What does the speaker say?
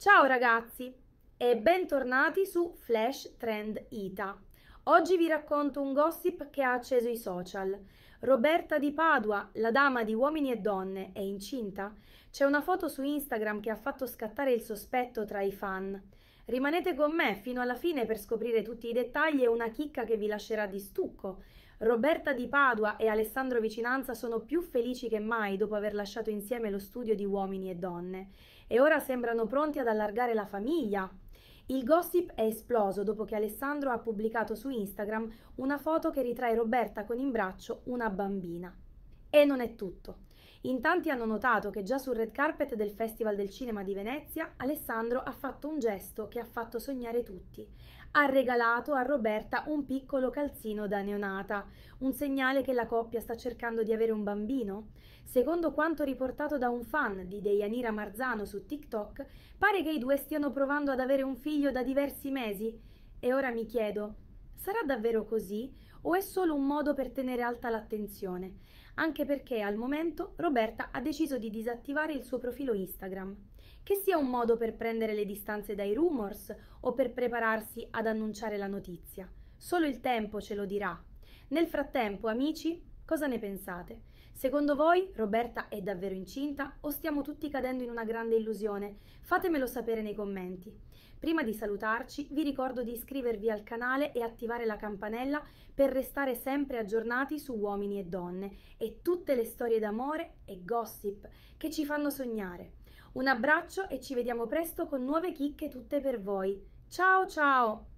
Ciao ragazzi e bentornati su Flash Trend Ita. Oggi vi racconto un gossip che ha acceso i social. Roberta di Padua, la dama di uomini e donne, è incinta? C'è una foto su Instagram che ha fatto scattare il sospetto tra i fan. Rimanete con me fino alla fine per scoprire tutti i dettagli e una chicca che vi lascerà di stucco. Roberta di Padua e Alessandro Vicinanza sono più felici che mai dopo aver lasciato insieme lo studio di uomini e donne e ora sembrano pronti ad allargare la famiglia. Il gossip è esploso dopo che Alessandro ha pubblicato su Instagram una foto che ritrae Roberta con in braccio una bambina. E non è tutto. In tanti hanno notato che già sul red carpet del Festival del Cinema di Venezia Alessandro ha fatto un gesto che ha fatto sognare tutti. Ha regalato a Roberta un piccolo calzino da neonata, un segnale che la coppia sta cercando di avere un bambino? Secondo quanto riportato da un fan di Deianira Marzano su TikTok, pare che i due stiano provando ad avere un figlio da diversi mesi. E ora mi chiedo, Sarà davvero così o è solo un modo per tenere alta l'attenzione? Anche perché al momento Roberta ha deciso di disattivare il suo profilo Instagram. Che sia un modo per prendere le distanze dai rumors o per prepararsi ad annunciare la notizia. Solo il tempo ce lo dirà. Nel frattempo, amici, cosa ne pensate? Secondo voi Roberta è davvero incinta o stiamo tutti cadendo in una grande illusione? Fatemelo sapere nei commenti. Prima di salutarci vi ricordo di iscrivervi al canale e attivare la campanella per restare sempre aggiornati su uomini e donne e tutte le storie d'amore e gossip che ci fanno sognare. Un abbraccio e ci vediamo presto con nuove chicche tutte per voi. Ciao ciao!